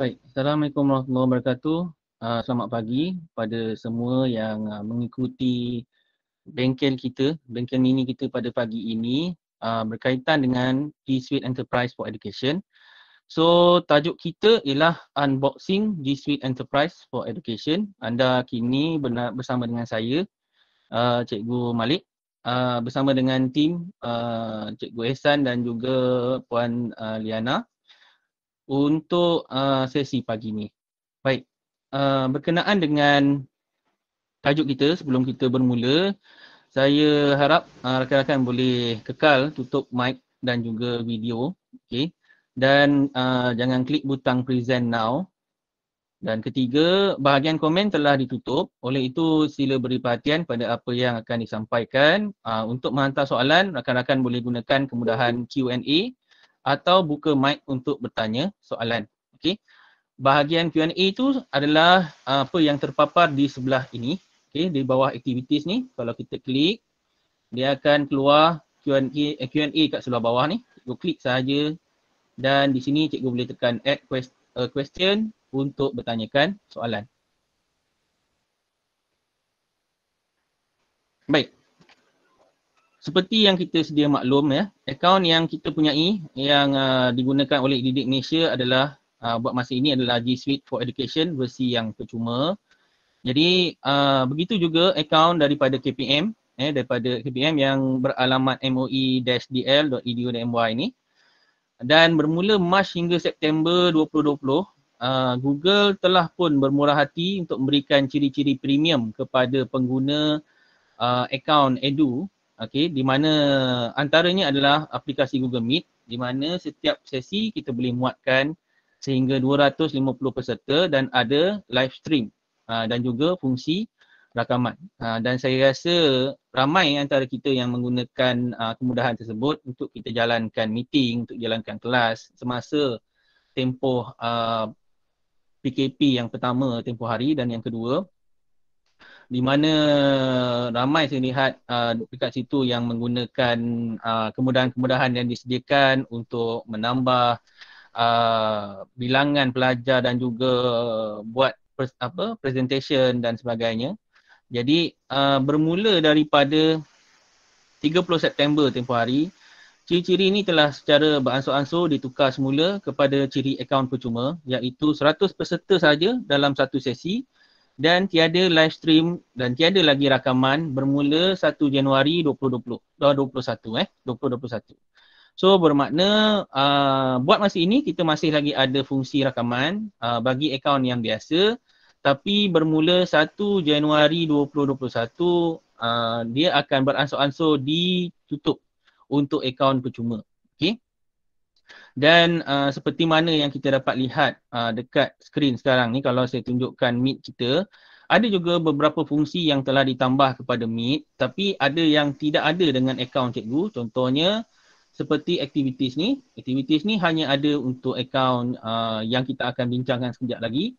Baik, Assalamualaikum warahmatullahi wabarakatuh. Uh, selamat pagi pada semua yang uh, mengikuti bengkel kita, bengkel mini kita pada pagi ini uh, berkaitan dengan G-Suite Enterprise for Education. So, tajuk kita ialah Unboxing G-Suite Enterprise for Education. Anda kini benar bersama dengan saya, uh, Cikgu Malik. Uh, bersama dengan tim uh, Cikgu Ehsan dan juga Puan uh, Liana untuk uh, sesi pagi ni. Baik, uh, berkenaan dengan tajuk kita sebelum kita bermula, saya harap uh, rakan-rakan boleh kekal tutup mic dan juga video. Okay. Dan uh, jangan klik butang present now. Dan ketiga, bahagian komen telah ditutup. Oleh itu, sila beri perhatian pada apa yang akan disampaikan. Uh, untuk menghantar soalan, rakan-rakan boleh gunakan kemudahan Q&A atau buka mic untuk bertanya soalan. Okey. Bahagian Q&A itu adalah apa yang terpapar di sebelah ini. Okey, di bawah activities ni kalau kita klik dia akan keluar Q&A eh, Q&A kat sebelah bawah ni. Cikgu klik saja dan di sini cikgu boleh tekan add eh, question untuk bertanyakan soalan. Baik, seperti yang kita sedia maklum ya, akaun yang kita punyai yang uh, digunakan oleh Didik Malaysia adalah uh, buat masa ini adalah G Suite for Education versi yang percuma. Jadi uh, begitu juga akaun daripada KPM eh ya, daripada KPM yang beralamat moe-dl.edu.my ini dan bermula Mac hingga September 2020 uh, Google telah pun bermurah hati untuk memberikan ciri-ciri premium kepada pengguna uh, akaun edu okay, di mana antaranya adalah aplikasi Google Meet di mana setiap sesi kita boleh muatkan sehingga 250 peserta dan ada live stream uh, dan juga fungsi rakaman. Uh, dan saya rasa ramai antara kita yang menggunakan uh, kemudahan tersebut untuk kita jalankan meeting, untuk jalankan kelas semasa tempoh uh, PKP yang pertama tempoh hari dan yang kedua di mana ramai saya lihat uh, dekat situ yang menggunakan uh, kemudahan-kemudahan yang disediakan untuk menambah uh, bilangan pelajar dan juga buat pres- apa presentation dan sebagainya. Jadi uh, bermula daripada 30 September tempoh hari ciri-ciri ini telah secara beransur-ansur ditukar semula kepada ciri akaun percuma iaitu 100 peserta saja dalam satu sesi dan tiada live stream dan tiada lagi rakaman bermula 1 Januari 2020 2021 eh 2021 so bermakna uh, buat masa ini kita masih lagi ada fungsi rakaman uh, bagi akaun yang biasa tapi bermula 1 Januari 2021 Uh, ah, dia akan beransur-ansur ditutup untuk akaun percuma. Okay. Dan uh, seperti mana yang kita dapat lihat uh, dekat skrin sekarang ni kalau saya tunjukkan Meet kita ada juga beberapa fungsi yang telah ditambah kepada Meet tapi ada yang tidak ada dengan akaun cikgu contohnya seperti Activities ni Activities ni hanya ada untuk akaun uh, yang kita akan bincangkan sekejap lagi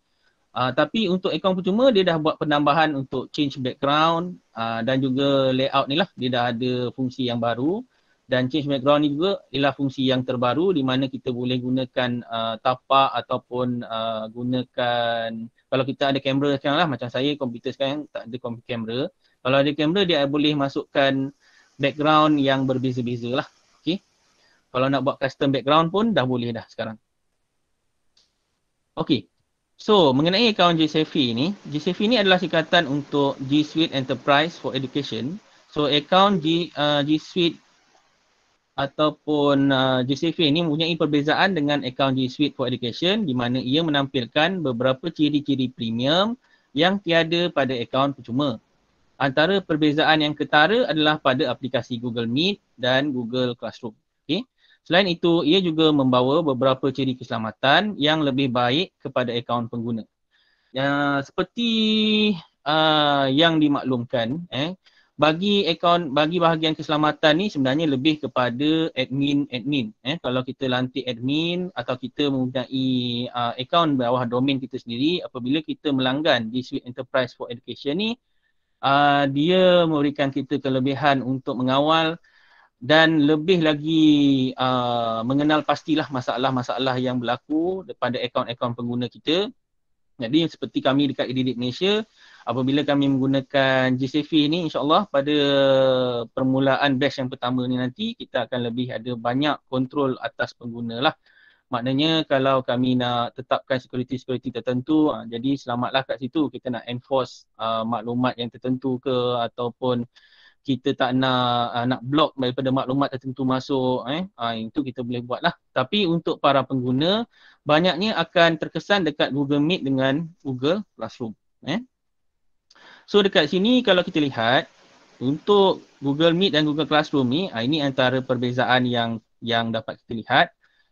uh, tapi untuk akaun percuma dia dah buat penambahan untuk change background uh, dan juga layout ni lah dia dah ada fungsi yang baru dan change background ni juga ialah fungsi yang terbaru di mana kita boleh gunakan uh, tapak ataupun uh, gunakan kalau kita ada kamera sekarang lah macam saya komputer sekarang tak ada kamera kalau ada kamera dia boleh masukkan background yang berbeza-beza lah okay. kalau nak buat custom background pun dah boleh dah sekarang Okay. So, mengenai akaun GCFE ni, GCFE ni adalah sikatan untuk G Suite Enterprise for Education. So, akaun G, uh, G Suite ataupun uh, Josephine ini mempunyai perbezaan dengan akaun G Suite for Education di mana ia menampilkan beberapa ciri-ciri premium yang tiada pada akaun percuma. Antara perbezaan yang ketara adalah pada aplikasi Google Meet dan Google Classroom. Okay. Selain itu, ia juga membawa beberapa ciri keselamatan yang lebih baik kepada akaun pengguna. Uh, seperti uh, yang dimaklumkan, eh, bagi akaun bagi bahagian keselamatan ni sebenarnya lebih kepada admin admin eh kalau kita lantik admin atau kita mempunyai uh, akaun bawah domain kita sendiri apabila kita melanggan di suite enterprise for education ni uh, dia memberikan kita kelebihan untuk mengawal dan lebih lagi uh, mengenal pastilah masalah-masalah yang berlaku pada akaun-akaun pengguna kita jadi seperti kami dekat Edidik Malaysia, apabila kami menggunakan GCV ni insyaAllah pada permulaan batch yang pertama ni nanti, kita akan lebih ada banyak kontrol atas pengguna lah. Maknanya kalau kami nak tetapkan security-security tertentu, ha, jadi selamatlah kat situ kita nak enforce ha, maklumat yang tertentu ke ataupun kita tak nak uh, nak block daripada maklumat tertentu masuk eh uh, itu kita boleh buat lah tapi untuk para pengguna banyaknya akan terkesan dekat Google Meet dengan Google Classroom eh so dekat sini kalau kita lihat untuk Google Meet dan Google Classroom ni uh, ini antara perbezaan yang yang dapat kita lihat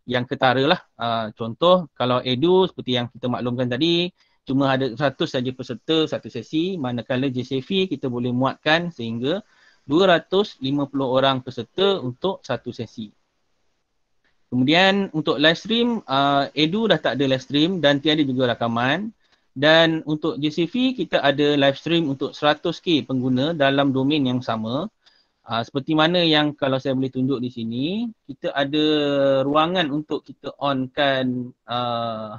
yang ketara lah uh, contoh kalau Edu seperti yang kita maklumkan tadi cuma ada 100 saja peserta satu sesi manakala JCV kita boleh muatkan sehingga 250 orang peserta untuk satu sesi. Kemudian untuk live stream, uh, Edu dah tak ada live stream dan tiada juga rakaman. Dan untuk JCV, kita ada live stream untuk 100k pengguna dalam domain yang sama. Uh, seperti mana yang kalau saya boleh tunjuk di sini, kita ada ruangan untuk kita onkan uh,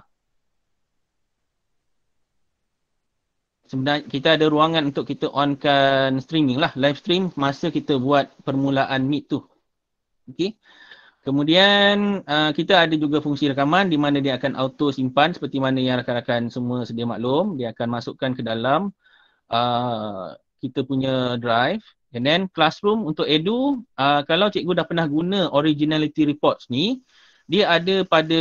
sebenarnya kita ada ruangan untuk kita onkan streaming lah, live stream masa kita buat permulaan meet tu. Okay. Kemudian uh, kita ada juga fungsi rekaman di mana dia akan auto simpan seperti mana yang rakan-rakan semua sedia maklum. Dia akan masukkan ke dalam uh, kita punya drive. And then classroom untuk edu, uh, kalau cikgu dah pernah guna originality reports ni, dia ada pada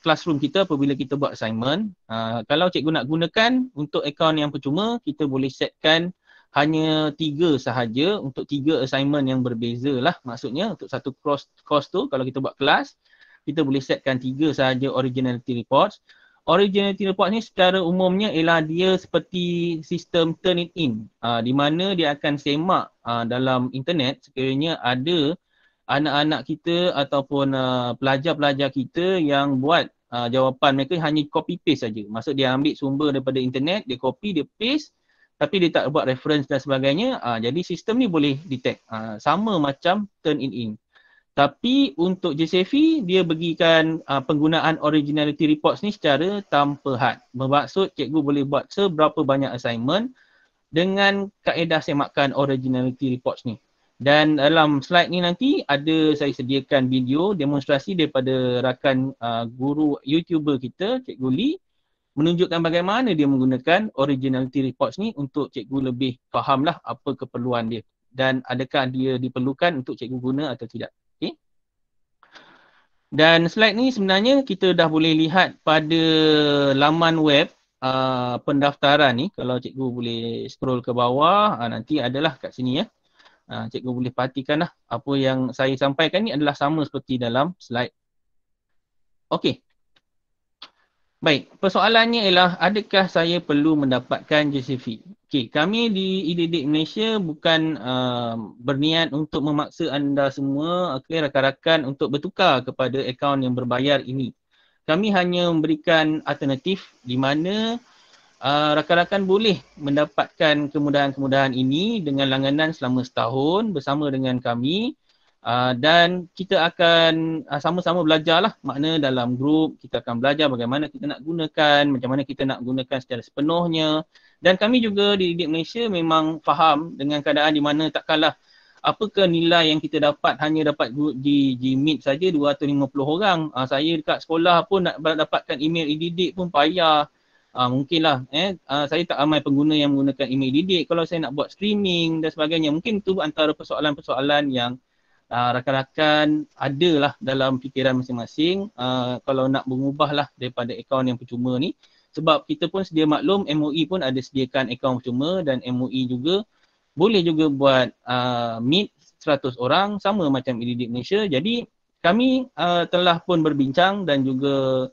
classroom kita apabila kita buat assignment uh, kalau cikgu nak gunakan untuk akaun yang percuma kita boleh setkan hanya tiga sahaja untuk tiga assignment yang berbeza lah maksudnya untuk satu cross course tu kalau kita buat kelas kita boleh setkan tiga sahaja originality reports originality reports ni secara umumnya ialah dia seperti sistem turn it in uh, di mana dia akan semak uh, dalam internet sekiranya ada anak-anak kita ataupun uh, pelajar-pelajar kita yang buat uh, jawapan mereka hanya copy paste saja. Maksud dia ambil sumber daripada internet, dia copy, dia paste tapi dia tak buat reference dan sebagainya. Uh, jadi sistem ni boleh detect. Uh, sama macam turn in in. Tapi untuk JCV dia berikan uh, penggunaan originality reports ni secara tanpa had. Bermaksud cikgu boleh buat seberapa banyak assignment dengan kaedah semakan originality reports ni. Dan dalam slide ni nanti ada saya sediakan video demonstrasi daripada rakan uh, guru YouTuber kita Cik Guli menunjukkan bagaimana dia menggunakan originality reports ni untuk cikgu lebih fahamlah apa keperluan dia dan adakah dia diperlukan untuk cikgu guna atau tidak. Okay. Dan slide ni sebenarnya kita dah boleh lihat pada laman web uh, pendaftaran ni kalau cikgu boleh scroll ke bawah uh, nanti adalah kat sini ya. Eh uh, cikgu boleh perhatikanlah apa yang saya sampaikan ni adalah sama seperti dalam slide. Okey. Baik, persoalannya ialah adakah saya perlu mendapatkan JCV? Okey, kami di IDIDIK Malaysia bukan uh, berniat untuk memaksa anda semua, okay, rakan-rakan untuk bertukar kepada akaun yang berbayar ini. Kami hanya memberikan alternatif di mana uh, rakan-rakan boleh mendapatkan kemudahan-kemudahan ini dengan langganan selama setahun bersama dengan kami uh, dan kita akan ah, sama sama belajar lah makna dalam grup kita akan belajar bagaimana kita nak gunakan macam mana kita nak gunakan secara sepenuhnya dan kami juga di Didik Malaysia memang faham dengan keadaan di mana tak kalah apakah nilai yang kita dapat hanya dapat di, di meet saja 250 orang. Uh, saya dekat sekolah pun nak dapatkan email ididik pun payah. Uh, mungkinlah eh uh, saya tak ramai pengguna yang menggunakan email didik kalau saya nak buat streaming dan sebagainya mungkin tu antara persoalan-persoalan yang uh, rakan-rakan adalah dalam fikiran masing-masing uh, kalau nak mengubahlah daripada akaun yang percuma ni sebab kita pun sedia maklum MOE pun ada sediakan akaun percuma dan MOE juga boleh juga buat uh, meet 100 orang sama macam didik Malaysia jadi kami uh, telah pun berbincang dan juga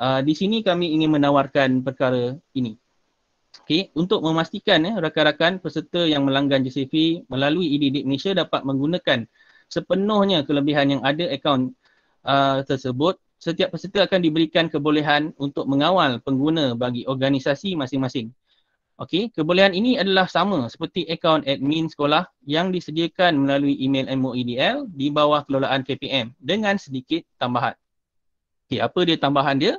Ah, di sini kami ingin menawarkan perkara ini. Okay, untuk memastikan eh, rakan-rakan peserta yang melanggan JCV melalui EDD Malaysia dapat menggunakan sepenuhnya kelebihan yang ada akaun uh, tersebut, setiap peserta akan diberikan kebolehan untuk mengawal pengguna bagi organisasi masing-masing. Okay? kebolehan ini adalah sama seperti akaun admin sekolah yang disediakan melalui email MOEDL di bawah kelolaan KPM dengan sedikit tambahan. Okay? apa dia tambahan dia?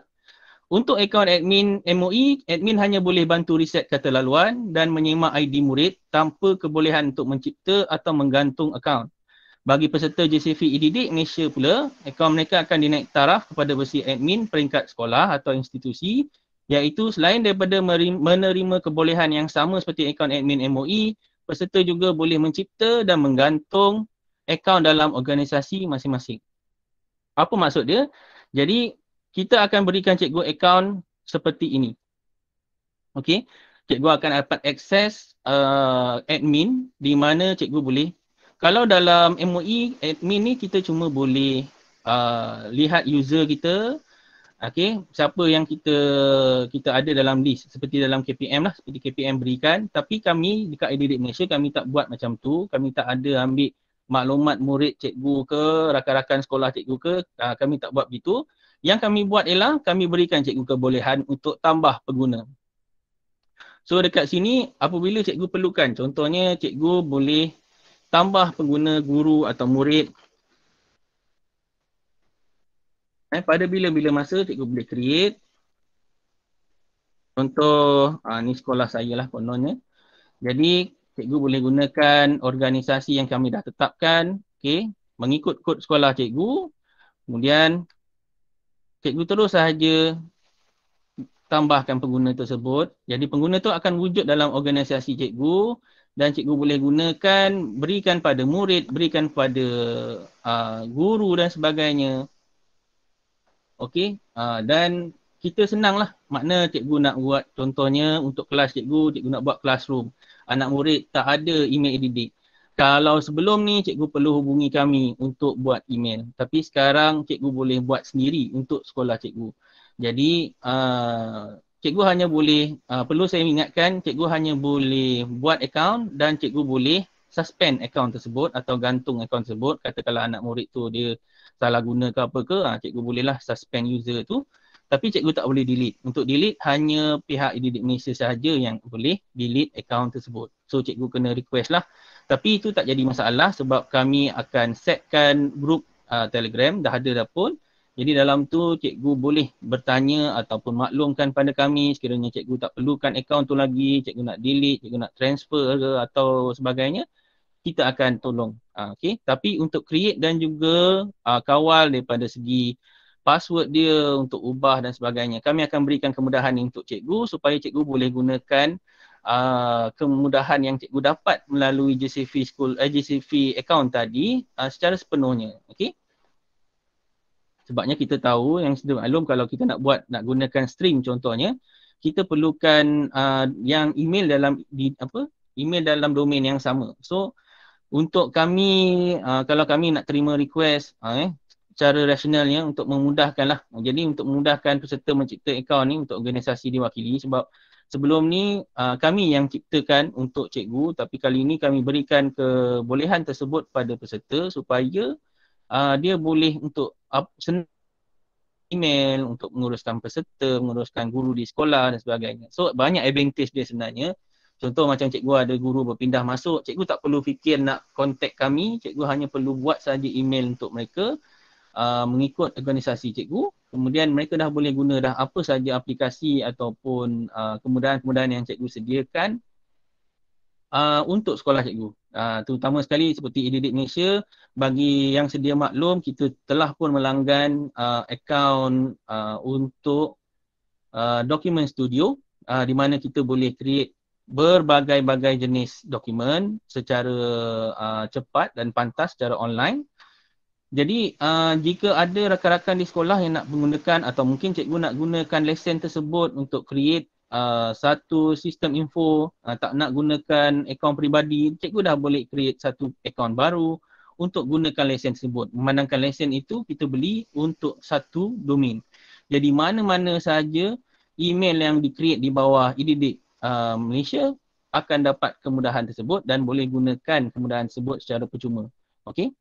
Untuk akaun admin MOE, admin hanya boleh bantu reset kata laluan dan menyimak ID murid tanpa kebolehan untuk mencipta atau menggantung akaun. Bagi peserta JCV EDD Malaysia pula, akaun mereka akan dinaik taraf kepada versi admin peringkat sekolah atau institusi iaitu selain daripada menerima kebolehan yang sama seperti akaun admin MOE, peserta juga boleh mencipta dan menggantung akaun dalam organisasi masing-masing. Apa maksud dia? Jadi kita akan berikan cikgu account seperti ini. Okey, cikgu akan dapat akses uh, eh, admin di mana cikgu boleh. Kalau dalam MOE admin ni kita cuma boleh uh, lihat user kita. Okey, siapa yang kita kita ada dalam list seperti dalam KPM lah, seperti KPM berikan. Tapi kami dekat Edirik Malaysia kami tak buat macam tu. Kami tak ada ambil maklumat murid cikgu ke, rakan-rakan sekolah cikgu ke, ah, kami tak buat begitu. Yang kami buat ialah kami berikan cikgu kebolehan untuk tambah pengguna. So dekat sini apabila cikgu perlukan, contohnya cikgu boleh tambah pengguna guru atau murid. Eh, pada bila-bila masa cikgu boleh create. Contoh, ha, ni sekolah saya lah kononnya. Jadi cikgu boleh gunakan organisasi yang kami dah tetapkan. Okay, mengikut kod sekolah cikgu. Kemudian cikgu terus sahaja tambahkan pengguna tersebut. Jadi pengguna tu akan wujud dalam organisasi cikgu dan cikgu boleh gunakan, berikan pada murid, berikan pada uh, guru dan sebagainya. Okey, uh, dan kita senanglah. Makna cikgu nak buat contohnya untuk kelas cikgu, cikgu nak buat classroom. Anak murid tak ada email didik kalau sebelum ni cikgu perlu hubungi kami untuk buat email tapi sekarang cikgu boleh buat sendiri untuk sekolah cikgu jadi uh, cikgu hanya boleh uh, perlu saya ingatkan cikgu hanya boleh buat account dan cikgu boleh suspend account tersebut atau gantung account tersebut katakanlah anak murid tu dia salah guna ke apa ke uh, cikgu bolehlah suspend user tu tapi cikgu tak boleh delete. Untuk delete, hanya pihak didik Malaysia sahaja yang boleh delete akaun tersebut. So cikgu kena request lah. Tapi itu tak jadi masalah sebab kami akan setkan grup uh, telegram, dah ada dah pun. Jadi dalam tu cikgu boleh bertanya ataupun maklumkan pada kami sekiranya cikgu tak perlukan akaun tu lagi, cikgu nak delete, cikgu nak transfer ke atau sebagainya kita akan tolong. Uh, ah, okay. Tapi untuk create dan juga uh, kawal daripada segi password dia untuk ubah dan sebagainya. Kami akan berikan kemudahan ini untuk cikgu supaya cikgu boleh gunakan uh, kemudahan yang cikgu dapat melalui JCV school uh, eh, JCV account tadi uh, secara sepenuhnya. Okey. Sebabnya kita tahu yang sudah maklum kalau kita nak buat nak gunakan stream contohnya kita perlukan uh, yang email dalam di apa email dalam domain yang sama. So untuk kami uh, kalau kami nak terima request uh, eh cara rasionalnya untuk memudahkan lah. Jadi untuk memudahkan peserta mencipta akaun ni untuk organisasi diwakili sebab sebelum ni uh, kami yang ciptakan untuk cikgu tapi kali ini kami berikan kebolehan tersebut pada peserta supaya uh, dia boleh untuk up, email untuk menguruskan peserta, menguruskan guru di sekolah dan sebagainya. So banyak advantage dia sebenarnya. Contoh macam cikgu ada guru berpindah masuk, cikgu tak perlu fikir nak contact kami, cikgu hanya perlu buat saja email untuk mereka. Uh, mengikut organisasi cikgu kemudian mereka dah boleh guna dah apa saja aplikasi ataupun uh, kemudahan-kemudahan yang cikgu sediakan uh, untuk sekolah cikgu uh, terutama sekali seperti Edidik Malaysia bagi yang sedia maklum kita telah pun melanggan uh, akaun uh, untuk uh, Document Studio uh, di mana kita boleh create berbagai-bagai jenis dokumen secara uh, cepat dan pantas secara online jadi uh, jika ada rakan-rakan di sekolah yang nak menggunakan atau mungkin cikgu nak gunakan lesen tersebut untuk create uh, satu sistem info, uh, tak nak gunakan akaun peribadi, cikgu dah boleh create satu akaun baru untuk gunakan lesen tersebut. Memandangkan lesen itu kita beli untuk satu domain. Jadi mana-mana saja email yang di-create di bawah ididik uh, Malaysia akan dapat kemudahan tersebut dan boleh gunakan kemudahan tersebut secara percuma. Okey?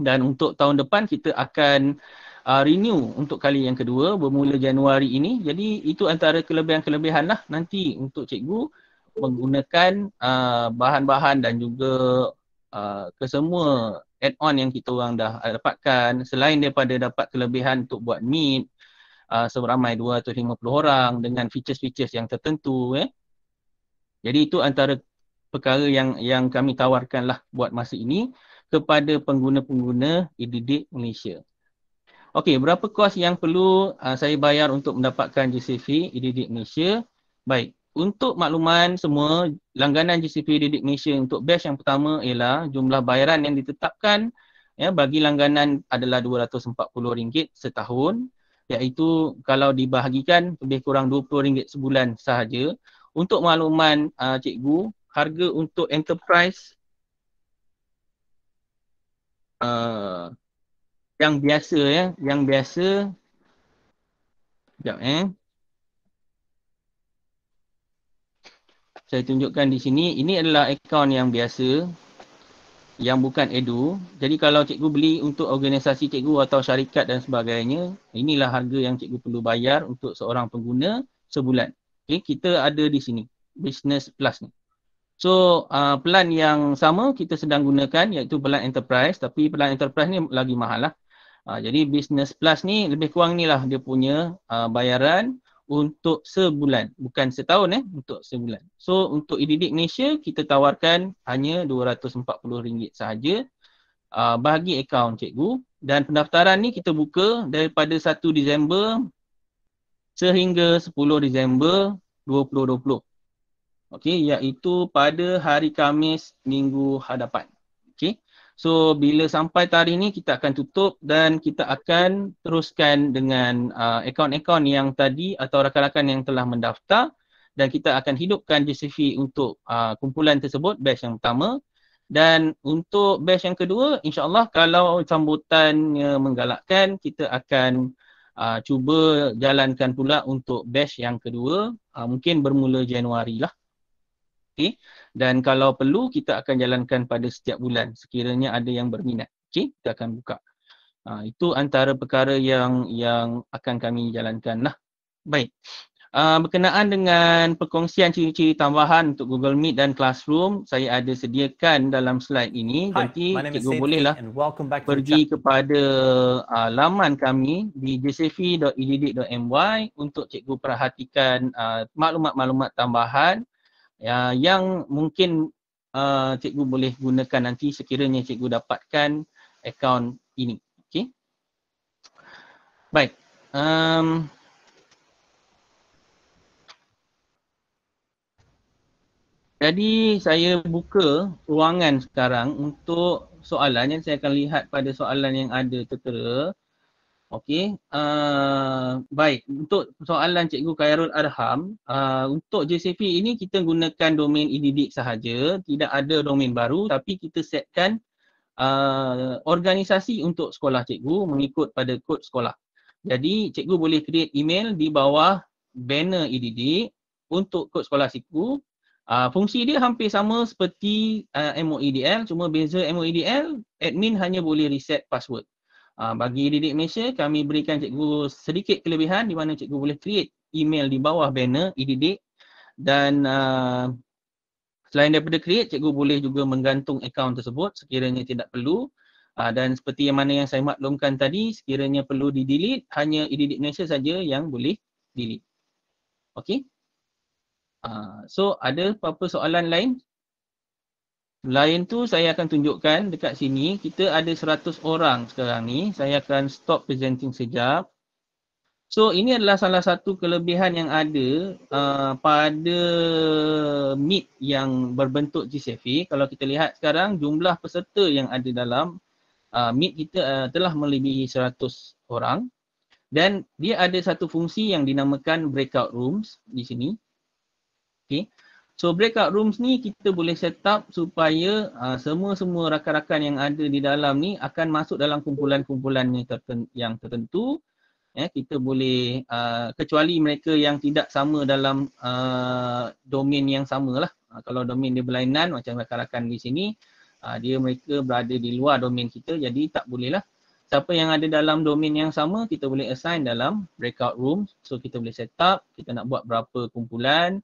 dan untuk tahun depan kita akan uh, renew untuk kali yang kedua bermula Januari ini jadi itu antara kelebihan-kelebihan lah nanti untuk cikgu menggunakan uh, bahan-bahan dan juga uh, kesemua add-on yang kita orang dah dapatkan selain daripada dapat kelebihan untuk buat meet uh, seramai 250 orang dengan features-features yang tertentu eh. jadi itu antara perkara yang yang kami tawarkan lah buat masa ini kepada pengguna-pengguna Ididik e Malaysia. Okey, berapa kos yang perlu uh, saya bayar untuk mendapatkan GCV Ididik e Malaysia? Baik, untuk makluman semua, langganan GCV Ididik e Malaysia untuk batch yang pertama ialah jumlah bayaran yang ditetapkan ya bagi langganan adalah RM240 setahun iaitu kalau dibahagikan lebih kurang RM20 sebulan sahaja. Untuk makluman uh, cikgu, harga untuk enterprise uh, yang biasa ya, eh? yang biasa. Sekejap eh. Saya tunjukkan di sini, ini adalah akaun yang biasa yang bukan edu. Jadi kalau cikgu beli untuk organisasi cikgu atau syarikat dan sebagainya, inilah harga yang cikgu perlu bayar untuk seorang pengguna sebulan. Okay, kita ada di sini, business plus ni. So uh, pelan yang sama kita sedang gunakan iaitu pelan enterprise tapi pelan enterprise ni lagi mahal lah. Uh, jadi business plus ni lebih kurang ni lah dia punya uh, bayaran untuk sebulan. Bukan setahun eh, untuk sebulan. So untuk ididik Malaysia kita tawarkan hanya RM240 sahaja uh, bagi akaun cikgu. Dan pendaftaran ni kita buka daripada 1 Disember sehingga 10 Disember 2020. Okey, iaitu pada hari Kamis minggu hadapan. Okey. So bila sampai tarikh ni kita akan tutup dan kita akan teruskan dengan uh, akaun-akaun yang tadi atau rakan-rakan yang telah mendaftar dan kita akan hidupkan JCV untuk uh, kumpulan tersebut batch yang pertama dan untuk batch yang kedua insyaallah kalau sambutannya menggalakkan kita akan uh, cuba jalankan pula untuk batch yang kedua uh, mungkin bermula Januari lah Okay. Dan kalau perlu kita akan jalankan pada setiap bulan sekiranya ada yang berminat. Okay. Kita akan buka. Ha, itu antara perkara yang yang akan kami jalankan lah. Baik. Ha, berkenaan dengan perkongsian ciri-ciri tambahan untuk Google Meet dan Classroom, saya ada sediakan dalam slide ini. Nanti cikgu bolehlah pergi kepada ha, laman kami di jcv.edu.my untuk cikgu perhatikan ha, maklumat-maklumat tambahan uh, yang mungkin uh, cikgu boleh gunakan nanti sekiranya cikgu dapatkan akaun ini. Okey. Baik. Um, jadi saya buka ruangan sekarang untuk soalan yang saya akan lihat pada soalan yang ada tertera. Okey, uh, baik. Untuk soalan Cikgu Khairul Adham, uh, untuk JCP ini kita gunakan domain ididik sahaja, tidak ada domain baru tapi kita setkan uh, organisasi untuk sekolah cikgu mengikut pada kod sekolah. Jadi cikgu boleh create email di bawah banner ididik untuk kod sekolah cikgu. Uh, fungsi dia hampir sama seperti uh, MOEDL, cuma beza MOEDL, admin hanya boleh reset password. Ah, bagi Didik Malaysia, kami berikan cikgu sedikit kelebihan di mana cikgu boleh create email di bawah banner iDidik e dan uh, selain daripada create, cikgu boleh juga menggantung akaun tersebut sekiranya tidak perlu uh, dan seperti yang mana yang saya maklumkan tadi, sekiranya perlu di-delete, hanya iDidik e Malaysia saja yang boleh delete. Okay. Uh, so ada apa-apa soalan lain lain tu saya akan tunjukkan dekat sini. Kita ada 100 orang sekarang ni. Saya akan stop presenting sekejap. So ini adalah salah satu kelebihan yang ada uh, pada meet yang berbentuk GCFE. Kalau kita lihat sekarang jumlah peserta yang ada dalam uh, meet kita uh, telah melebihi 100 orang. Dan dia ada satu fungsi yang dinamakan breakout rooms di sini. Okay. So breakout rooms ni kita boleh set up supaya uh, semua-semua rakan-rakan yang ada di dalam ni akan masuk dalam kumpulan-kumpulan ni tertentu, yang tertentu. Ya, kita boleh uh, kecuali mereka yang tidak sama dalam uh, domain yang sama lah. Uh, kalau domain dia berlainan macam rakan-rakan di sini, uh, dia mereka berada di luar domain kita jadi tak boleh lah. Siapa yang ada dalam domain yang sama, kita boleh assign dalam breakout room. So kita boleh set up, kita nak buat berapa kumpulan,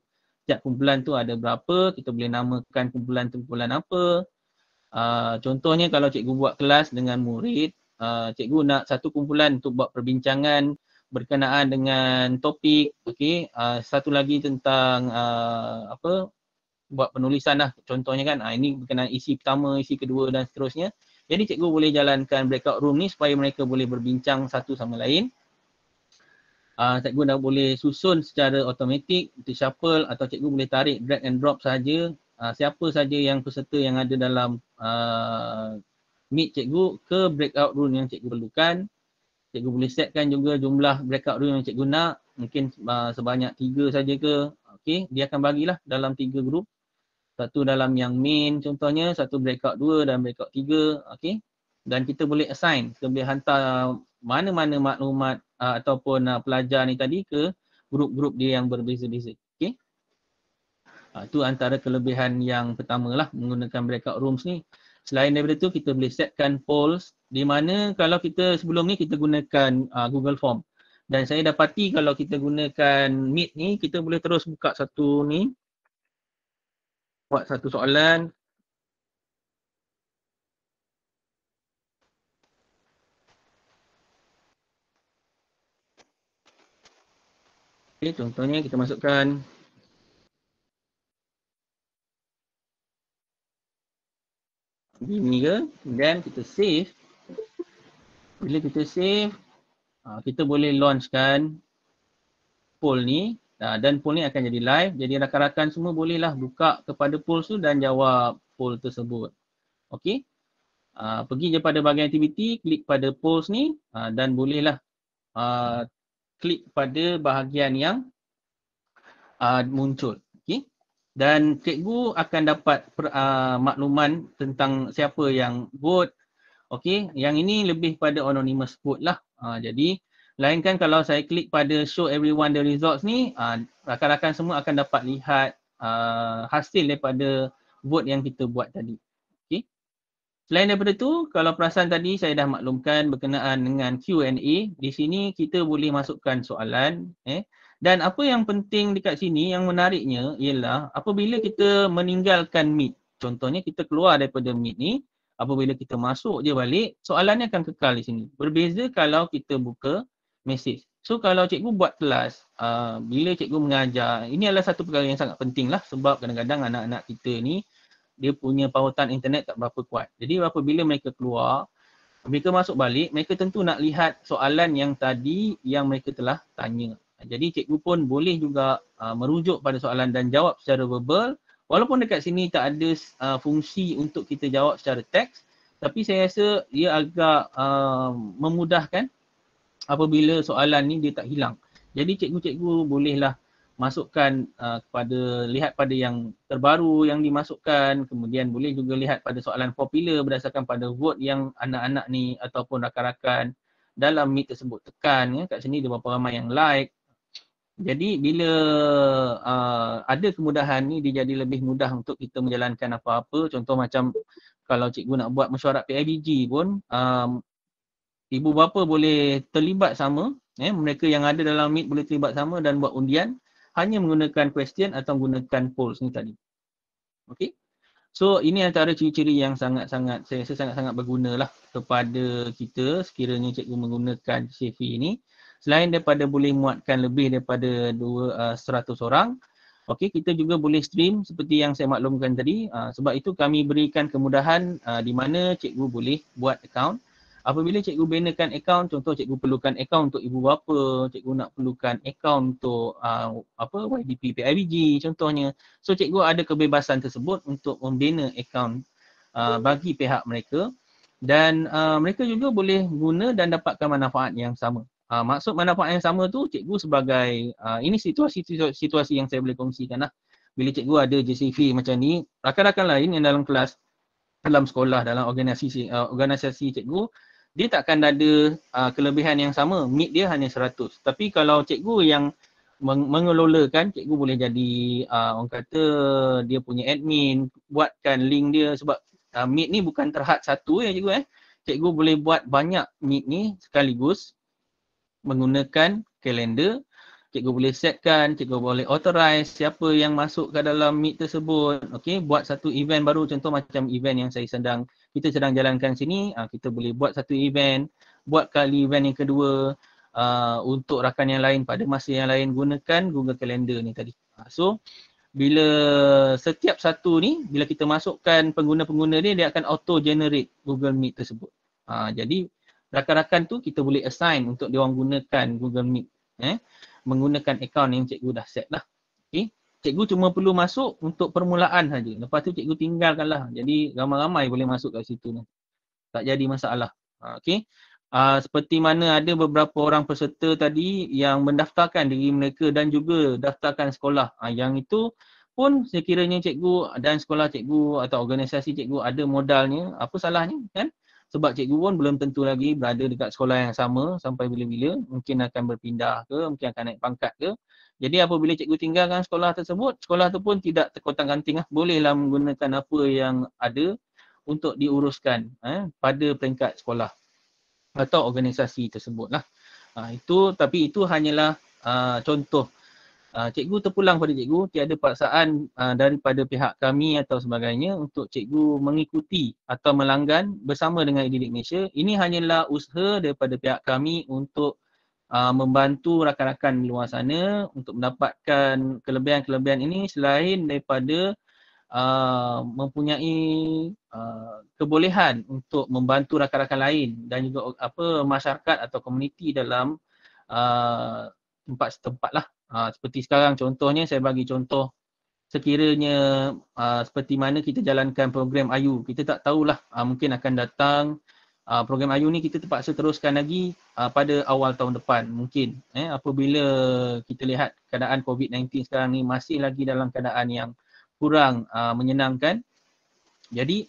setiap kumpulan tu ada berapa, kita boleh namakan kumpulan tu kumpulan apa. Uh, contohnya kalau cikgu buat kelas dengan murid, uh, cikgu nak satu kumpulan untuk buat perbincangan berkenaan dengan topik, okey, uh, satu lagi tentang uh, apa buat penulisan lah contohnya kan ha, ini berkenaan isi pertama, isi kedua dan seterusnya jadi cikgu boleh jalankan breakout room ni supaya mereka boleh berbincang satu sama lain uh, ah, cikgu dah boleh susun secara automatik untuk shuffle atau cikgu boleh tarik drag and drop saja uh, siapa saja yang peserta yang ada dalam uh, meet cikgu ke breakout room yang cikgu perlukan cikgu boleh setkan juga jumlah breakout room yang cikgu nak mungkin uh, sebanyak tiga saja ke okay, dia akan bagilah dalam tiga grup. satu dalam yang main contohnya satu breakout dua dan breakout tiga okay dan kita boleh assign, kita boleh hantar mana-mana maklumat uh, ataupun uh, pelajar ni tadi ke grup-grup dia yang berbeza-beza. Okay. Itu ah, antara kelebihan yang pertama lah menggunakan breakout rooms ni. Selain daripada tu kita boleh setkan polls di mana kalau kita sebelum ni kita gunakan uh, Google Form dan saya dapati kalau kita gunakan Meet ni kita boleh terus buka satu ni buat satu soalan Okey, contohnya kita masukkan bini ke, kemudian kita save. Bila kita save, ah, kita boleh launchkan poll ni ah, dan poll ni akan jadi live. Jadi rakan-rakan semua bolehlah buka kepada poll tu dan jawab poll tersebut. Okey. Uh, pergi je pada bahagian aktiviti, klik pada post ni uh, dan bolehlah uh, klik pada bahagian yang uh, muncul. Okay. Dan cikgu akan dapat per, uh, makluman tentang siapa yang vote. Okey, yang ini lebih pada anonymous vote lah. Uh, jadi, lainkan kalau saya klik pada show everyone the results ni, uh, rakan-rakan semua akan dapat lihat uh, hasil daripada vote yang kita buat tadi. Selain daripada tu, kalau perasan tadi saya dah maklumkan berkenaan dengan Q&A, di sini kita boleh masukkan soalan. Eh. Dan apa yang penting dekat sini, yang menariknya ialah apabila kita meninggalkan meet, contohnya kita keluar daripada meet ni, apabila kita masuk je balik, soalannya akan kekal di sini. Berbeza kalau kita buka message. So kalau cikgu buat kelas, uh, bila cikgu mengajar, ini adalah satu perkara yang sangat penting lah sebab kadang-kadang anak-anak kita ni dia punya pautan internet tak berapa kuat. Jadi apabila mereka keluar, mereka masuk balik, mereka tentu nak lihat soalan yang tadi yang mereka telah tanya. Jadi cikgu pun boleh juga uh, merujuk pada soalan dan jawab secara verbal. Walaupun dekat sini tak ada uh, fungsi untuk kita jawab secara teks, tapi saya rasa ia agak uh, memudahkan apabila soalan ni dia tak hilang. Jadi cikgu-cikgu bolehlah masukkan uh, kepada lihat pada yang terbaru yang dimasukkan kemudian boleh juga lihat pada soalan popular berdasarkan pada vote yang anak-anak ni ataupun rakan-rakan dalam meet tersebut tekan ya kat sini ada berapa ramai yang like jadi bila uh, ada kemudahan ni dia jadi lebih mudah untuk kita menjalankan apa-apa contoh macam kalau cikgu nak buat mesyuarat PIBG pun um, ibu bapa boleh terlibat sama eh mereka yang ada dalam meet boleh terlibat sama dan buat undian hanya menggunakan question atau menggunakan polls ni tadi. Okay. So ini antara ciri-ciri yang sangat-sangat saya rasa sangat-sangat berguna lah kepada kita sekiranya cikgu menggunakan CV ini. Selain daripada boleh muatkan lebih daripada 100 uh, orang, Okey, kita juga boleh stream seperti yang saya maklumkan tadi. Uh, sebab itu kami berikan kemudahan uh, di mana cikgu boleh buat account Apabila cikgu binakan akaun, contoh cikgu perlukan akaun untuk ibu bapa, cikgu nak perlukan akaun untuk uh, apa YDP PIBG contohnya. So cikgu ada kebebasan tersebut untuk membina akaun uh, bagi pihak mereka dan uh, mereka juga boleh guna dan dapatkan manfaat yang sama. Uh, maksud manfaat yang sama tu cikgu sebagai uh, ini situasi situasi yang saya boleh kongsikan lah. Bila cikgu ada JCV macam ni, rakan-rakan lain yang dalam kelas dalam sekolah dalam organisasi uh, organisasi cikgu dia tak akan ada uh, kelebihan yang sama mid dia hanya 100 tapi kalau cikgu yang meng- mengelolakan cikgu boleh jadi uh, orang kata dia punya admin buatkan link dia sebab uh, ah, mid ni bukan terhad satu ya cikgu eh cikgu boleh buat banyak mid ni sekaligus menggunakan kalender cikgu boleh setkan cikgu boleh authorize siapa yang masuk ke dalam mid tersebut okey buat satu event baru contoh macam event yang saya sedang kita sedang jalankan sini uh, kita boleh buat satu event buat kali event yang kedua uh, untuk rakan yang lain pada masa yang lain gunakan Google Calendar ni tadi uh, so bila setiap satu ni bila kita masukkan pengguna-pengguna ni dia akan auto generate Google Meet tersebut uh, jadi rakan-rakan tu kita boleh assign untuk dia orang gunakan Google Meet eh menggunakan account yang cikgu dah set lah Okay cikgu cuma perlu masuk untuk permulaan saja. Lepas tu cikgu tinggalkanlah. Jadi ramai-ramai boleh masuk kat situ. Tak jadi masalah. Ha, okey. Uh, seperti mana ada beberapa orang peserta tadi yang mendaftarkan diri mereka dan juga daftarkan sekolah. Uh, yang itu pun sekiranya cikgu dan sekolah cikgu atau organisasi cikgu ada modalnya, apa salahnya kan? sebab cikgu pun belum tentu lagi berada dekat sekolah yang sama sampai bila-bila mungkin akan berpindah ke mungkin akan naik pangkat ke jadi apabila cikgu tinggalkan sekolah tersebut sekolah tu pun tidak terkotak lah. bolehlah menggunakan apa yang ada untuk diuruskan eh, pada peringkat sekolah atau organisasi tersebut lah ha, itu tapi itu hanyalah uh, contoh uh, cikgu terpulang pada cikgu tiada paksaan uh, daripada pihak kami atau sebagainya untuk cikgu mengikuti atau melanggan bersama dengan Edilik Malaysia ini hanyalah usaha daripada pihak kami untuk uh, membantu rakan-rakan di luar sana untuk mendapatkan kelebihan-kelebihan ini selain daripada Uh, mempunyai uh, kebolehan untuk membantu rakan-rakan lain dan juga apa masyarakat atau komuniti dalam uh, tempat setempat lah Ha, seperti sekarang contohnya saya bagi contoh sekiranya ha, seperti mana kita jalankan program Ayu. Kita tak tahulah ha, mungkin akan datang ha, program Ayu ni kita terpaksa teruskan lagi ha, pada awal tahun depan mungkin. Eh, apabila kita lihat keadaan COVID-19 sekarang ni masih lagi dalam keadaan yang kurang ha, menyenangkan. Jadi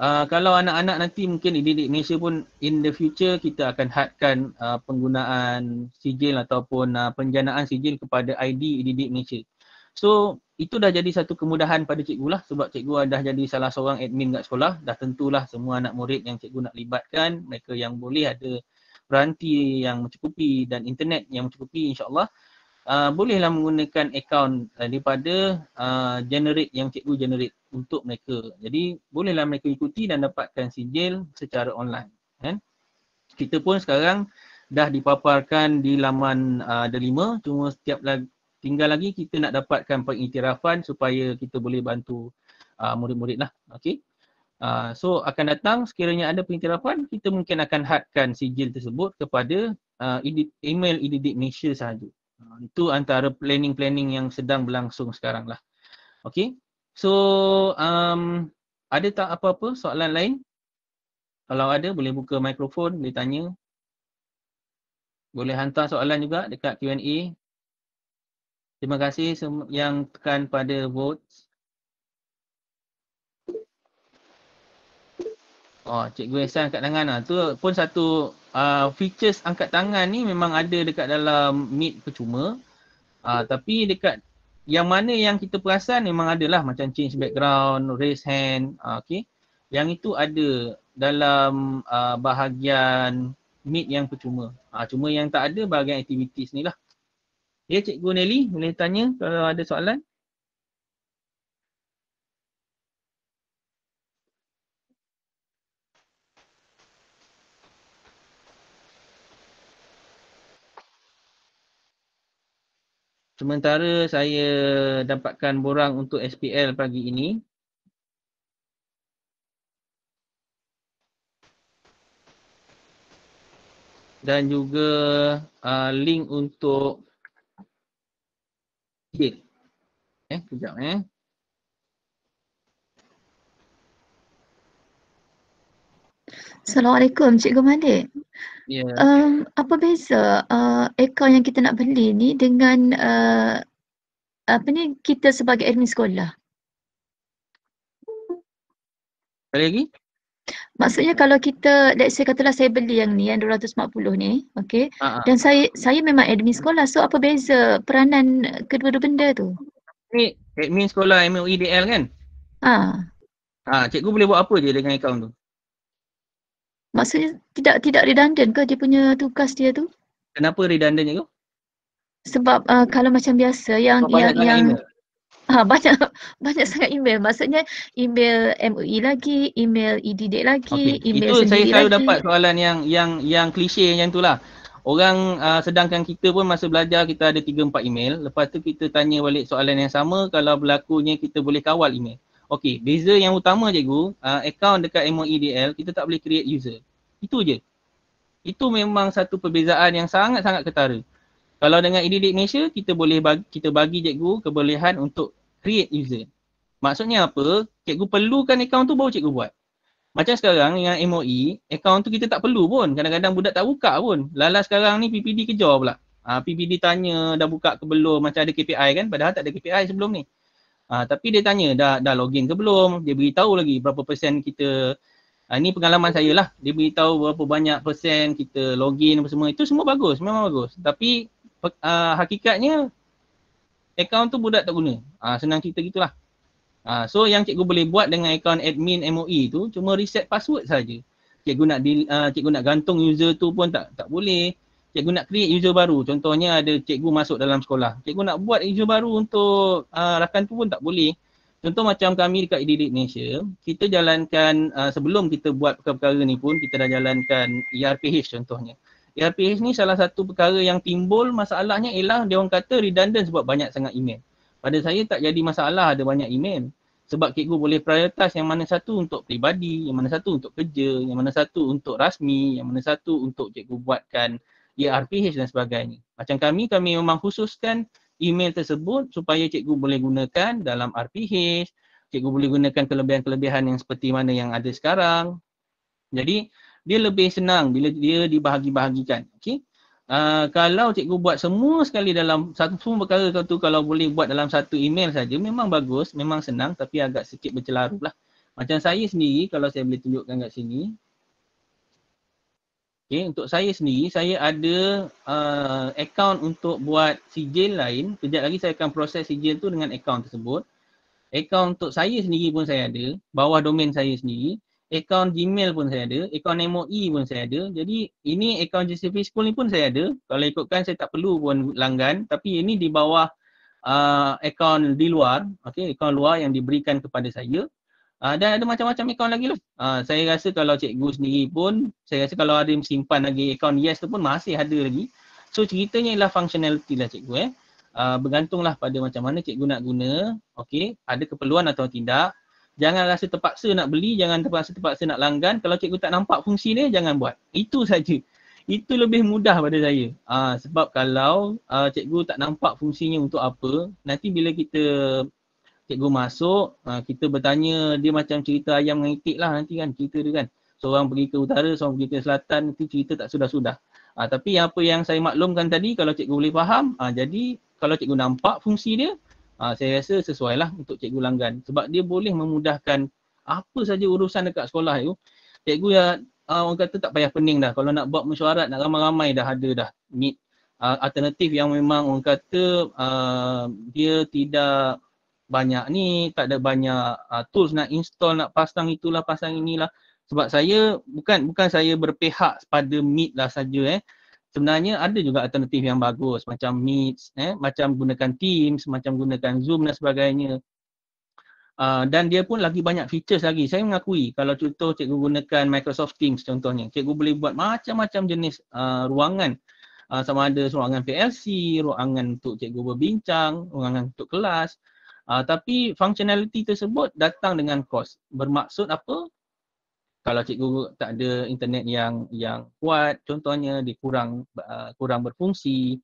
Ah, kalau anak-anak nanti mungkin di Malaysia pun in the future kita akan hadkan uh, penggunaan sijil ataupun uh, penjanaan sijil kepada ID didik Malaysia. So itu dah jadi satu kemudahan pada cikgu lah sebab cikgu dah jadi salah seorang admin kat sekolah dah tentulah semua anak murid yang cikgu nak libatkan mereka yang boleh ada peranti yang mencukupi dan internet yang mencukupi insyaAllah uh, bolehlah menggunakan akaun uh, daripada uh, generate yang cikgu generate untuk mereka. Jadi bolehlah mereka ikuti dan dapatkan sijil secara online. Kan? Kita pun sekarang dah dipaparkan di laman uh, delima. Cuma setiap lagi, tinggal lagi kita nak dapatkan pengiktirafan supaya kita boleh bantu uh, murid-murid lah. Okay. Uh, so akan datang sekiranya ada pengiktirafan kita mungkin akan hadkan sijil tersebut kepada uh, edit, email edit Malaysia sahaja. Uh, itu antara planning-planning yang sedang berlangsung sekarang lah. Okay. So um, ada tak apa-apa soalan lain? Kalau ada boleh buka mikrofon boleh tanya. Boleh hantar soalan juga dekat Q&A. Terima kasih yang tekan pada vote. Oh, Cikgu Ehsan angkat tangan lah. Tu pun satu uh, features angkat tangan ni memang ada dekat dalam meet percuma. Uh, tapi dekat yang mana yang kita perasan memang adalah macam change background, raise hand, uh, okay. Yang itu ada dalam uh, bahagian meet yang percuma. Uh, cuma yang tak ada bahagian activities ni lah. Ya, okay, Cikgu Nelly boleh tanya kalau ada soalan. Sementara saya dapatkan borang untuk SPL pagi ini. Dan juga uh, link untuk Okay. Eh, kejap eh. Assalamualaikum Cikgu Malik. Yeah. Um, apa beza uh, akaun yang kita nak beli ni dengan uh, apa ni kita sebagai admin sekolah? Sekali lagi? Maksudnya kalau kita let's say katalah saya beli yang ni yang 240 ni okay ah, ah. dan saya saya memang admin sekolah so apa beza peranan kedua-dua benda tu? Ni admin sekolah MOEDL kan? Ah. Uh. Ah, cikgu boleh buat apa je dengan akaun tu? Maksudnya tidak tidak redundant ke dia punya tugas dia tu? Kenapa redundantnya tu? Sebab uh, kalau macam biasa yang oh, yang yang ha banyak banyak sangat email. Maksudnya email MUI e lagi, email EDD lagi, okay. email Itu sendiri. Itu saya selalu dapat soalan yang yang yang klise yang itulah. Orang uh, sedangkan kita pun masa belajar kita ada 3 4 email, lepas tu kita tanya balik soalan yang sama kalau berlakunya kita boleh kawal email. Okey, beza yang utama cikgu, uh, account dekat MOEDL kita tak boleh create user. Itu je. Itu memang satu perbezaan yang sangat-sangat ketara. Kalau dengan EDD Malaysia, kita boleh bagi, kita bagi cikgu kebolehan untuk create user. Maksudnya apa? Cikgu perlukan account tu baru cikgu buat. Macam sekarang dengan MOE, account tu kita tak perlu pun. Kadang-kadang budak tak buka pun. Lala sekarang ni PPD kejar pula. Ha, ah, PPD tanya dah buka ke belum macam ada KPI kan padahal tak ada KPI sebelum ni. Uh, tapi dia tanya dah dah login ke belum? Dia beritahu lagi berapa persen kita uh, ini pengalaman saya lah. Dia beritahu berapa banyak persen kita login apa semua. Itu semua bagus, memang bagus. Tapi uh, hakikatnya akaun tu budak tak guna. Uh, senang cerita gitulah. Uh, so yang cikgu boleh buat dengan akaun admin MOE tu cuma reset password saja. Cikgu nak di, uh, cikgu nak gantung user tu pun tak tak boleh cikgu nak create user baru. Contohnya ada cikgu masuk dalam sekolah. Cikgu nak buat user baru untuk uh, rakan tu pun tak boleh. Contoh macam kami dekat Edirik Indonesia, kita jalankan uh, sebelum kita buat perkara-perkara ni pun kita dah jalankan ERPH contohnya. ERPH ni salah satu perkara yang timbul masalahnya ialah dia orang kata redundant sebab banyak sangat email. Pada saya tak jadi masalah ada banyak email sebab cikgu boleh prioritas yang mana satu untuk peribadi, yang mana satu untuk kerja, yang mana satu untuk rasmi, yang mana satu untuk cikgu buatkan ERPH dan sebagainya. Macam kami, kami memang khususkan email tersebut supaya cikgu boleh gunakan dalam RPH, cikgu boleh gunakan kelebihan-kelebihan yang seperti mana yang ada sekarang. Jadi, dia lebih senang bila dia dibahagi-bahagikan. Okay? Uh, ah, kalau cikgu buat semua sekali dalam satu semua perkara satu kalau boleh buat dalam satu email saja memang bagus, memang senang tapi agak sikit bercelaru lah. Macam saya sendiri kalau saya boleh tunjukkan kat sini, Okay, untuk saya sendiri, saya ada uh, account untuk buat sijil lain. Kejap lagi saya akan proses sijil tu dengan account tersebut. Account untuk saya sendiri pun saya ada. Bawah domain saya sendiri. Account Gmail pun saya ada. Account MOE pun saya ada. Jadi ini account JCP School ni pun saya ada. Kalau ikutkan saya tak perlu pun langgan. Tapi ini di bawah uh, account di luar. Okay, account luar yang diberikan kepada saya. Uh, dan ada macam-macam account lagi lah. Uh, saya rasa kalau cikgu sendiri pun, saya rasa kalau ada simpan lagi account yes tu pun masih ada lagi. So ceritanya ialah functionality lah cikgu eh. Uh, bergantunglah pada macam mana cikgu nak guna. Okay, ada keperluan atau tidak. Jangan rasa terpaksa nak beli, jangan terpaksa terpaksa nak langgan. Kalau cikgu tak nampak fungsi ni, jangan buat. Itu saja. Itu lebih mudah pada saya. Uh, sebab kalau uh, cikgu tak nampak fungsinya untuk apa, nanti bila kita cikgu masuk, uh, kita bertanya dia macam cerita ayam dengan itik lah nanti kan cerita dia kan. Seorang pergi ke utara, seorang pergi ke selatan, nanti cerita tak sudah-sudah. Uh, tapi yang apa yang saya maklumkan tadi kalau cikgu boleh faham, uh, jadi kalau cikgu nampak fungsi dia, uh, saya rasa sesuai lah untuk cikgu langgan. Sebab dia boleh memudahkan apa saja urusan dekat sekolah itu. Cikgu ya, uh, orang kata tak payah pening dah. Kalau nak buat mesyuarat, nak ramai-ramai dah ada dah meet. Uh, alternatif yang memang orang kata uh, dia tidak banyak ni, tak ada banyak uh, tools nak install, nak pasang itulah, pasang inilah. Sebab saya bukan bukan saya berpihak pada Meet lah saja eh. Sebenarnya ada juga alternatif yang bagus macam Meet, eh, macam gunakan Teams, macam gunakan Zoom dan sebagainya. Uh, dan dia pun lagi banyak features lagi. Saya mengakui kalau contoh cikgu gunakan Microsoft Teams contohnya, cikgu boleh buat macam-macam jenis uh, ruangan. Uh, sama ada ruangan PLC, ruangan untuk cikgu berbincang, ruangan untuk kelas, Uh, tapi functionality tersebut datang dengan cost. Bermaksud apa? Kalau cikgu tak ada internet yang yang kuat, contohnya dia kurang uh, kurang berfungsi,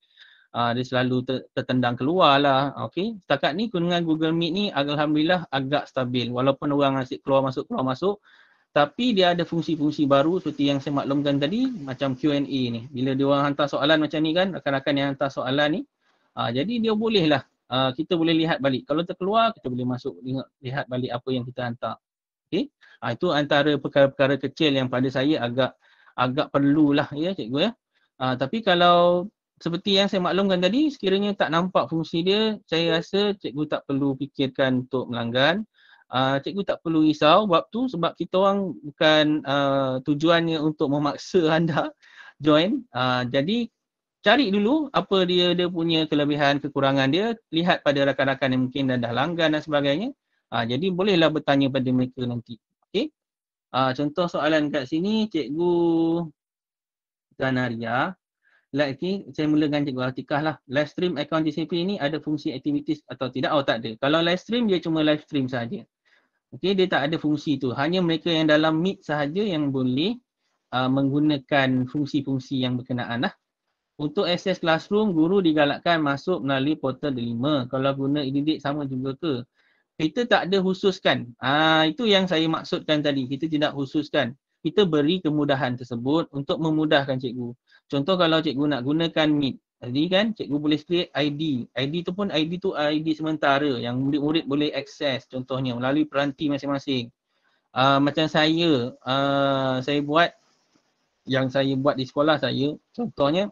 uh, dia selalu ter, tertendang keluar lah. Okay. Setakat ni dengan Google Meet ni Alhamdulillah agak stabil. Walaupun orang asyik keluar masuk, keluar masuk. Tapi dia ada fungsi-fungsi baru seperti yang saya maklumkan tadi macam Q&A ni. Bila dia orang hantar soalan macam ni kan, rakan-rakan yang hantar soalan ni. Uh, jadi dia bolehlah. Ah, kita boleh lihat balik. Kalau terkeluar, kita boleh masuk lihat, lihat balik apa yang kita hantar. Okay? Ha, ah, itu antara perkara-perkara kecil yang pada saya agak agak perlulah ya cikgu ya. Ha, tapi kalau seperti yang saya maklumkan tadi, sekiranya tak nampak fungsi dia, saya rasa cikgu tak perlu fikirkan untuk melanggan. Uh, cikgu tak perlu risau waktu sebab kita orang bukan uh, tujuannya untuk memaksa anda join. Uh, jadi cari dulu apa dia dia punya kelebihan kekurangan dia lihat pada rakan-rakan yang mungkin dah, dah langgan dan sebagainya ha, jadi bolehlah bertanya pada mereka nanti okey ha, contoh soalan kat sini cikgu Ganaria Like ni, saya mula dengan Cikgu Artikah lah. Live stream account GCP ni ada fungsi aktivitis atau tidak? Oh tak ada. Kalau live stream, dia cuma live stream sahaja. Okay, dia tak ada fungsi tu. Hanya mereka yang dalam meet sahaja yang boleh uh, menggunakan fungsi-fungsi yang berkenaan lah. Untuk access classroom, guru digalakkan masuk melalui portal delima. Kalau guna e-didik sama juga ke? Kita tak ada khususkan. ha, itu yang saya maksudkan tadi. Kita tidak khususkan. Kita beri kemudahan tersebut untuk memudahkan cikgu. Contoh kalau cikgu nak gunakan Meet. Jadi kan cikgu boleh create ID. ID tu pun ID tu ID sementara yang murid-murid boleh akses. contohnya melalui peranti masing-masing. Uh, macam saya, uh, saya buat yang saya buat di sekolah saya contohnya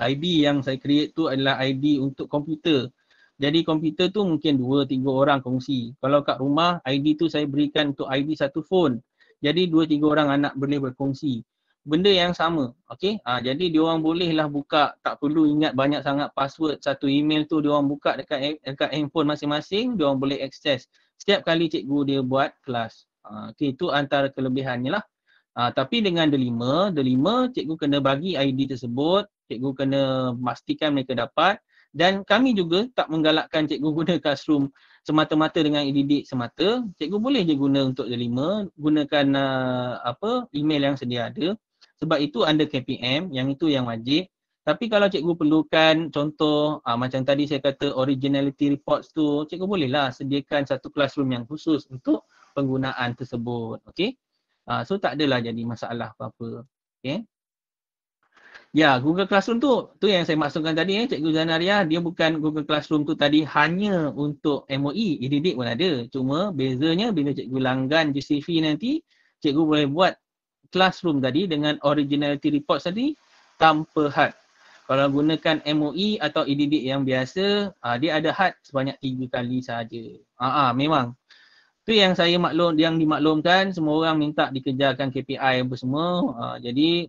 ID yang saya create tu adalah ID untuk komputer. Jadi komputer tu mungkin 2 3 orang kongsi. Kalau kat rumah ID tu saya berikan untuk ID satu phone. Jadi 2 3 orang anak boleh berkongsi. Benda yang sama. Okey. Ha, jadi dia orang bolehlah buka tak perlu ingat banyak sangat password satu email tu dia orang buka dekat dekat handphone masing-masing dia orang boleh access setiap kali cikgu dia buat kelas. Ha, okay, itu antara kelebihannya lah. Ha, tapi dengan delima, delima cikgu kena bagi ID tersebut cikgu kena pastikan mereka dapat dan kami juga tak menggalakkan cikgu guna classroom semata-mata dengan edidik semata cikgu boleh je guna untuk delima gunakan uh, apa email yang sedia ada sebab itu under KPM yang itu yang wajib tapi kalau cikgu perlukan contoh uh, macam tadi saya kata originality reports tu cikgu bolehlah sediakan satu classroom yang khusus untuk penggunaan tersebut okey uh, so tak adalah jadi masalah apa-apa okey Ya, Google Classroom tu, tu yang saya maksudkan tadi eh, Cikgu Zanaria, dia bukan Google Classroom tu tadi hanya untuk MOE, ididik e pun ada. Cuma bezanya bila Cikgu langgan GCV nanti, Cikgu boleh buat Classroom tadi dengan originality report tadi tanpa had. Kalau gunakan MOE atau ididik e yang biasa, aa, ah, dia ada had sebanyak tiga kali sahaja. Aa, ah, aa, ah, memang. tu yang saya maklum, yang dimaklumkan, semua orang minta dikejarkan KPI apa semua. Aa, jadi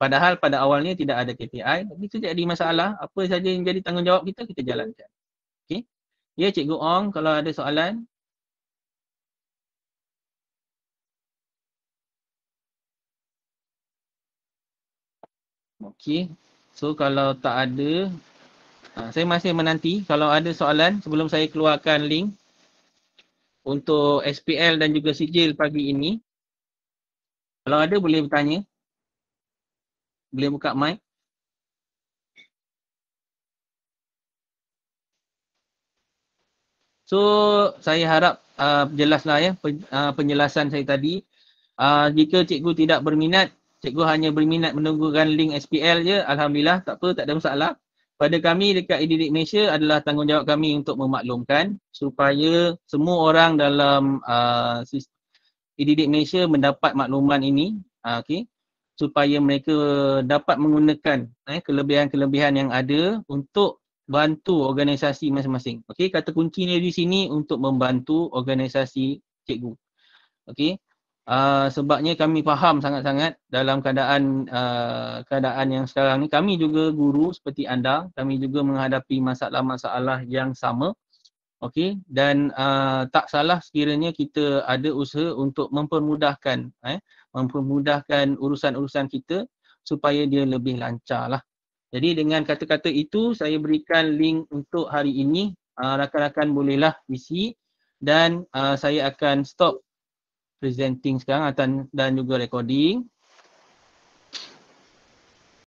Padahal pada awalnya tidak ada KPI, tapi itu jadi masalah. Apa saja yang jadi tanggungjawab kita, kita jalankan. Okey. Ya, Cikgu Ong, kalau ada soalan. Okey. So kalau tak ada, ah, saya masih menanti. Kalau ada soalan sebelum saya keluarkan link untuk SPL dan juga sijil pagi ini. Kalau ada boleh bertanya boleh buka mic. So, saya harap uh, jelaslah ya pen, uh, penjelasan saya tadi. Uh, jika cikgu tidak berminat, cikgu hanya berminat menunggukan link SPL je, Alhamdulillah tak apa, tak ada masalah. Pada kami dekat Edidik Malaysia adalah tanggungjawab kami untuk memaklumkan supaya semua orang dalam uh, Edidik Malaysia mendapat makluman ini. Uh, okay supaya mereka dapat menggunakan eh, kelebihan-kelebihan yang ada untuk bantu organisasi masing-masing. Okey, kata kunci di sini untuk membantu organisasi cikgu. Okey. Uh, sebabnya kami faham sangat-sangat dalam keadaan uh, keadaan yang sekarang ni kami juga guru seperti anda kami juga menghadapi masalah-masalah yang sama okey dan uh, tak salah sekiranya kita ada usaha untuk mempermudahkan eh uh, mempermudahkan urusan-urusan kita supaya dia lebih lancar lah. Jadi dengan kata-kata itu saya berikan link untuk hari ini. Uh, rakan-rakan bolehlah isi dan uh, saya akan stop presenting sekarang dan juga recording.